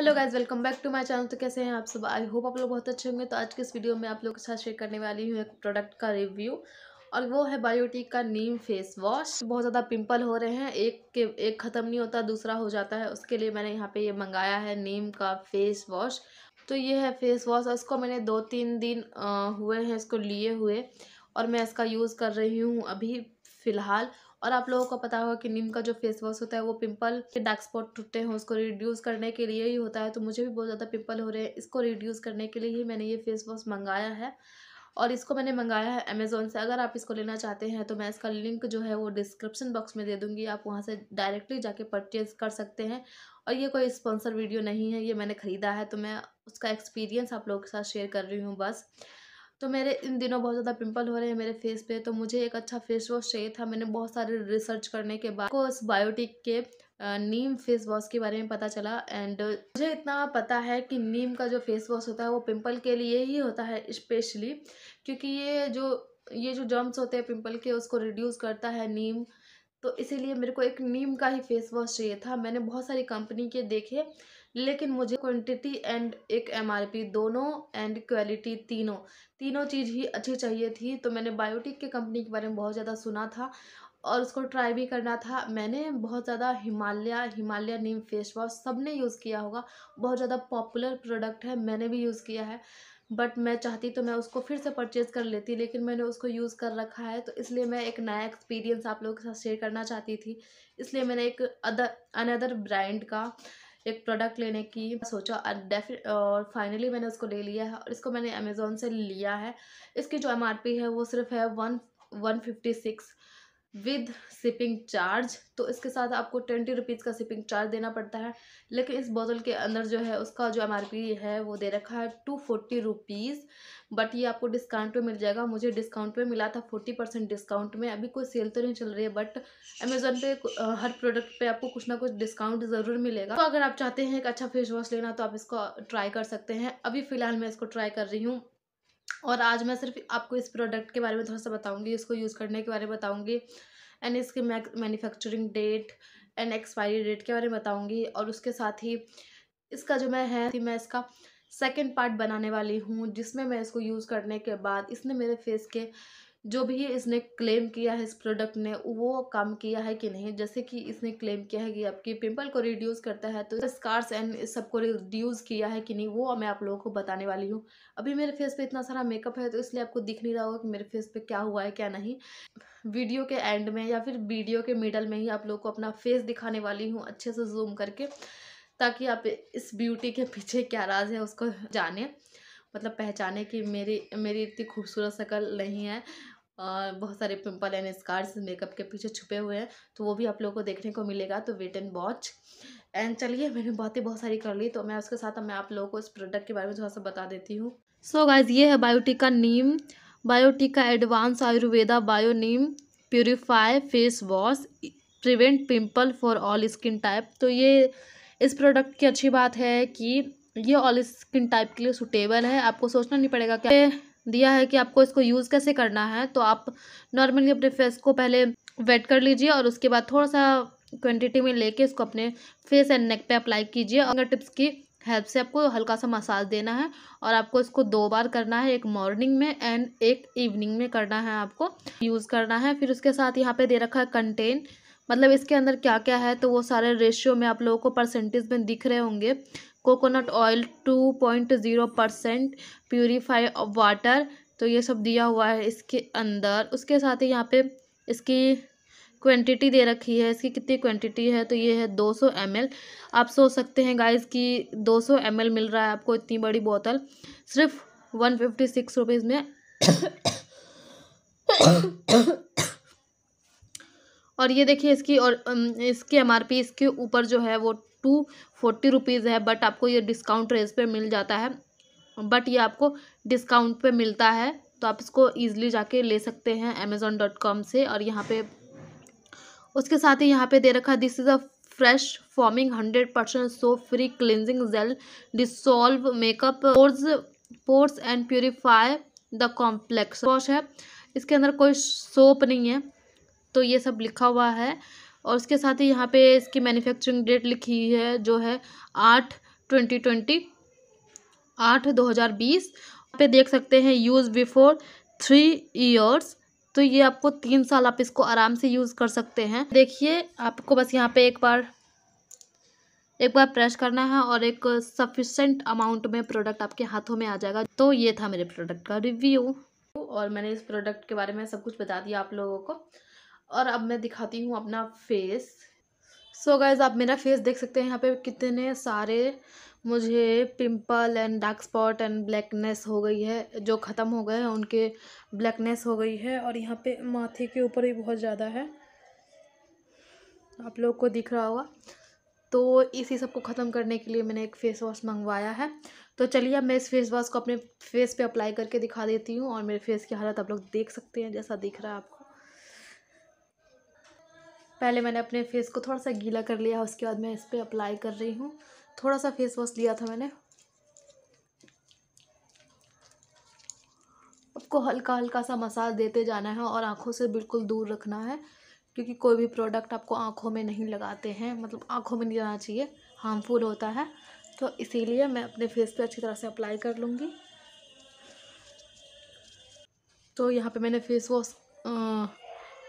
hello guys welcome back to my channel तो कैसे हैं आप सब आई होप आप लोग बहुत अच्छे होंगे तो आज के इस वीडियो में आप लोगों के साथ शेयर करने वाली हूँ एक प्रोडक्ट का रिव्यू और वो है बायोटिक का नीम फेस वॉश बहुत ज़्यादा पिंपल हो रहे हैं एक के एक ख़त्म नहीं होता दूसरा हो जाता है उसके लिए मैंने यहाँ पर ये मंगाया है नीम का फेस वॉश तो ये है फेस वॉश और इसको मैंने दो तीन दिन हुए हैं इसको लिए हुए और मैं इसका यूज़ कर रही हूँ अभी फ़िलहाल और आप लोगों को पता होगा कि नीम का जो फेस वॉश होता है वो पिंपल के डार्क स्पॉट टूटते हैं उसको रिड्यूस करने के लिए ही होता है तो मुझे भी बहुत ज़्यादा पिंपल हो रहे हैं इसको रिड्यूस करने के लिए ही मैंने ये फेस वॉश मंगाया है और इसको मैंने मंगाया है अमेज़ोन से अगर आप इसको लेना चाहते हैं तो मैं इसका लिंक जो है वो डिस्क्रिप्शन बॉक्स में दे दूँगी आप वहाँ से डायरेक्टली जाके परचेज़ कर सकते हैं और ये कोई स्पॉन्सर वीडियो नहीं है ये मैंने ख़रीदा है तो मैं उसका एक्सपीरियंस आप लोगों के साथ शेयर कर रही हूँ बस तो मेरे इन दिनों बहुत ज़्यादा पिंपल हो रहे हैं मेरे फेस पे तो मुझे एक अच्छा फेस वॉश चाहिए था मैंने बहुत सारे रिसर्च करने के बाद को उस बायोटिक के नीम फेस वॉश के बारे में पता चला एंड मुझे इतना पता है कि नीम का जो फेस वॉश होता है वो पिंपल के लिए ही होता है स्पेशली क्योंकि ये जो ये जो जर्म्स होते हैं पिम्पल के उसको रिड्यूस करता है नीम तो इसीलिए मेरे को एक नीम का ही फेस वॉश चाहिए था मैंने बहुत सारी कंपनी के देखे लेकिन मुझे क्वांटिटी एंड एक एमआरपी दोनों एंड क्वालिटी तीनों तीनों चीज़ ही अच्छी चाहिए थी तो मैंने बायोटिक के कंपनी के बारे में बहुत ज़्यादा सुना था और उसको ट्राई भी करना था मैंने बहुत ज़्यादा हिमालय हिमालय नीम फेस वॉश सब ने यूज़ किया होगा बहुत ज़्यादा पॉपुलर प्रोडक्ट है मैंने भी यूज़ किया है बट मैं चाहती तो मैं उसको फिर से परचेज़ कर लेती लेकिन मैंने उसको यूज़ कर रखा है तो इसलिए मैं एक नया एक्सपीरियंस आप लोगों के साथ शेयर करना चाहती थी इसलिए मैंने एक अदर अनदर ब्रांड का एक प्रोडक्ट लेने की सोचा और फाइनली मैंने उसको ले लिया है और इसको मैंने अमेज़ोन से लिया है इसकी जो एम है वो सिर्फ है one one fifty six with shipping charge तो इसके साथ आपको ट्वेंटी रुपीज़ का शिपिंग चार्ज देना पड़ता है लेकिन इस बोतल के अंदर जो है उसका जो एम है वो दे रखा है टू फोर्टी रुपीज़ बट ये आपको डिस्काउंट पे मिल जाएगा मुझे डिस्काउंट पे मिला था फोर्टी परसेंट डिस्काउंट में अभी कोई सेल तो नहीं चल रही है बट अमेजोन पे हर प्रोडक्ट पे आपको कुछ ना कुछ डिस्काउंट ज़रूर मिलेगा तो अगर आप चाहते हैं एक अच्छा फेस वॉश लेना तो आप इसको ट्राई कर सकते हैं अभी फ़िलहाल मैं इसको ट्राई कर रही हूँ और आज मैं सिर्फ आपको इस प्रोडक्ट के बारे में थोड़ा सा बताऊँगी इसको यूज़ करने के बारे में बताऊँगी एंड इसके manufacturing date and expiry date के बारे में बताऊँगी और उसके साथ ही इसका जो मैं है मैं इसका सेकेंड पार्ट बनाने वाली हूँ जिसमें मैं इसको यूज़ करने के बाद इसने मेरे फेस के जो भी इसने क्लेम किया है इस प्रोडक्ट ने वो काम किया है कि नहीं जैसे कि इसने क्लेम किया है कि आपके पिंपल को रिड्यूस करता है तो स्कार्स एंड सबको रिड्यूस किया है कि नहीं वो मैं आप लोगों को बताने वाली हूँ अभी मेरे फेस पे इतना सारा मेकअप है तो इसलिए आपको दिख नहीं रहा होगा कि मेरे फेस पे क्या हुआ है क्या नहीं वीडियो के एंड में या फिर वीडियो के मिडल में ही आप लोग को अपना फेस दिखाने वाली हूँ अच्छे से जूम करके ताकि आप इस ब्यूटी के पीछे क्या राज है उसको जाने मतलब पहचाने कि मेरी मेरी इतनी खूबसूरत शक्ल नहीं है और बहुत सारे पिंपल एंड स्कार्स मेकअप के पीछे छुपे हुए हैं तो वो भी आप लोगों को देखने को मिलेगा तो वेट एंड वॉच एंड चलिए मैंने बातें बहुत सारी कर ली तो मैं उसके साथ मैं आप लोगों को इस प्रोडक्ट के बारे में थोड़ा सा बता देती हूँ सो गाइज ये है Biotique neem Biotique advance Ayurveda bio neem purify face wash prevent pimple for all skin type तो ये इस प्रोडक्ट की अच्छी बात है कि ये ऑल स्किन टाइप के लिए सूटेबल है आपको सोचना नहीं पड़ेगा क्या दिया है कि आपको इसको यूज़ कैसे करना है तो आप नॉर्मली अपने फेस को पहले वेट कर लीजिए और उसके बाद थोड़ा सा क्वांटिटी में लेके इसको अपने फेस एंड नेक पे अप्लाई कीजिए और टिप्स की हेल्प से आपको हल्का सा मसाज देना है और आपको इसको दो बार करना है एक मॉर्निंग में एंड एक इवनिंग में करना है आपको यूज़ करना है फिर उसके साथ यहाँ पर दे रखा है कंटेन मतलब इसके अंदर क्या क्या है तो वो सारे रेशियो में आप लोगों को परसेंटेज में दिख रहे होंगे coconut oil two point zero percent purify water तो ये सब दिया हुआ है इसके अंदर उसके साथ ही यहाँ पे इसकी क्वांटिटी दे रखी है इसकी कितनी क्वांटिटी है तो ये है दो सौ एम आप सोच सकते हैं गाइस कि सौ एम मिल रहा है आपको इतनी बड़ी बोतल सिर्फ वन फिफ्टी सिक्स रुपीज़ में और ये देखिए इसकी और इसकी एम इसके ऊपर जो है वो टू फोर्टी रुपीज़ है बट आपको ये डिस्काउंट रेस पे मिल जाता है बट ये आपको डिस्काउंट पे मिलता है तो आप इसको ईजिली जाके ले सकते हैं अमेज़ोन डॉट कॉम से और यहाँ पे उसके साथ ही यहाँ पे दे रखा this is a fresh foaming hundred percent soap free cleansing gel dissolve makeup pores pores and purify the complex wash है इसके अंदर कोई सोप नहीं है तो ये सब लिखा हुआ है और उसके साथ ही यहाँ पे इसकी मैन्युफैक्चरिंग डेट लिखी है जो है आठ ट्वेंटी ट्वेंटी आठ दो हज़ार बीस पे देख सकते हैं यूज़ बिफोर थ्री ईयर्स तो ये आपको तीन साल आप इसको आराम से यूज़ कर सकते हैं देखिए आपको बस यहाँ पे एक बार एक बार प्रेस करना है और एक सफिशेंट अमाउंट में प्रोडक्ट आपके हाथों में आ जाएगा तो ये था मेरे प्रोडक्ट का रिव्यू और मैंने इस प्रोडक्ट के बारे में सब कुछ बता दिया आप लोगों को और अब मैं दिखाती हूँ अपना फेस सो so गाइज आप मेरा फेस देख सकते हैं यहाँ पे कितने सारे मुझे pimple and dark spot and blackness हो गई है जो ख़त्म हो गए हैं उनके ब्लैकनेस हो गई है और यहाँ पे माथे के ऊपर भी बहुत ज़्यादा है आप लोग को दिख रहा होगा तो इसी सब को ख़त्म करने के लिए मैंने एक फ़ेस वॉश मंगवाया है तो चलिए अब मैं इस फेस वॉश को अपने फेस पे अप्लाई करके दिखा देती हूँ और मेरे फेस की हालत आप लोग देख सकते हैं जैसा दिख रहा है आपको पहले मैंने अपने फेस को थोड़ा सा गीला कर लिया उसके बाद मैं इस पर अप्लाई कर रही हूँ थोड़ा सा फेस वॉश लिया था मैंने आपको हल्का हल्का सा मसाज देते जाना है और आँखों से बिल्कुल दूर रखना है क्योंकि कोई भी प्रोडक्ट आपको आँखों में नहीं लगाते हैं मतलब आँखों में नहीं जाना चाहिए हार्मफुल होता है तो इसीलिए मैं अपने फेस पे अच्छी तरह से अप्लाई कर लूँगी तो यहाँ पे मैंने फेस वॉश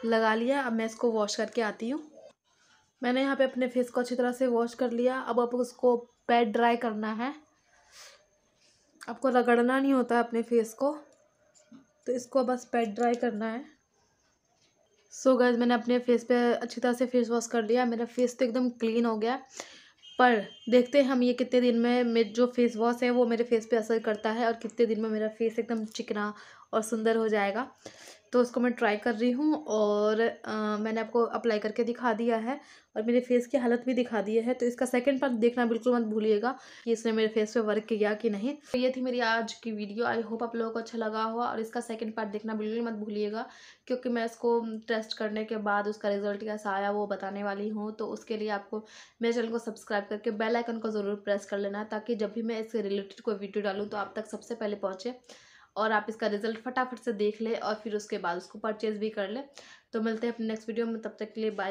लगा लिया अब मैं इसको वॉश करके आती हूँ मैंने यहाँ पे अपने फेस को अच्छी तरह से वॉश कर लिया अब अब उसको पैड ड्राई करना है आपको रगड़ना नहीं होता है अपने फेस को तो इसको बस पैड ड्राई करना है सो so गैस मैंने अपने फेस पे अच्छी तरह से फेस वॉश कर लिया मेरा फेस तो एकदम क्लीन हो गया पर देखते हैं हम ये कितने दिन में मेरे जो फेस वॉश है वो मेरे फेस पे असर करता है और कितने दिन में मेरा फेस एकदम चिकना और सुंदर हो जाएगा तो उसको मैं ट्राई कर रही हूँ और आ, मैंने आपको अप्लाई करके दिखा दिया है और मेरे फेस की हालत भी दिखा दी है तो इसका सेकंड पार्ट देखना बिल्कुल मत भूलिएगा कि इसने मेरे फेस पे वर्क किया कि नहीं तो ये थी मेरी आज की वीडियो आई होप आप लोगों को अच्छा लगा हो और इसका सेकंड पार्ट देखना बिल्कुल मत भूलिएगा क्योंकि मैं इसको टेस्ट करने के बाद उसका रिजल्ट कैसा आया वो बताने वाली हूँ तो उसके लिए आपको मेरे चैनल को सब्सक्राइब करके बेलाइकन को ज़रूर प्रेस कर लेना ताकि जब भी मैं इससे रिलेटेड कोई वीडियो डालूँ तो आप तक सबसे पहले पहुँचे और आप इसका रिजल्ट फटाफट से देख लें और फिर उसके बाद उसको परचेज़ भी कर लें तो मिलते हैं अपने नेक्स्ट वीडियो में तब तक के लिए बाय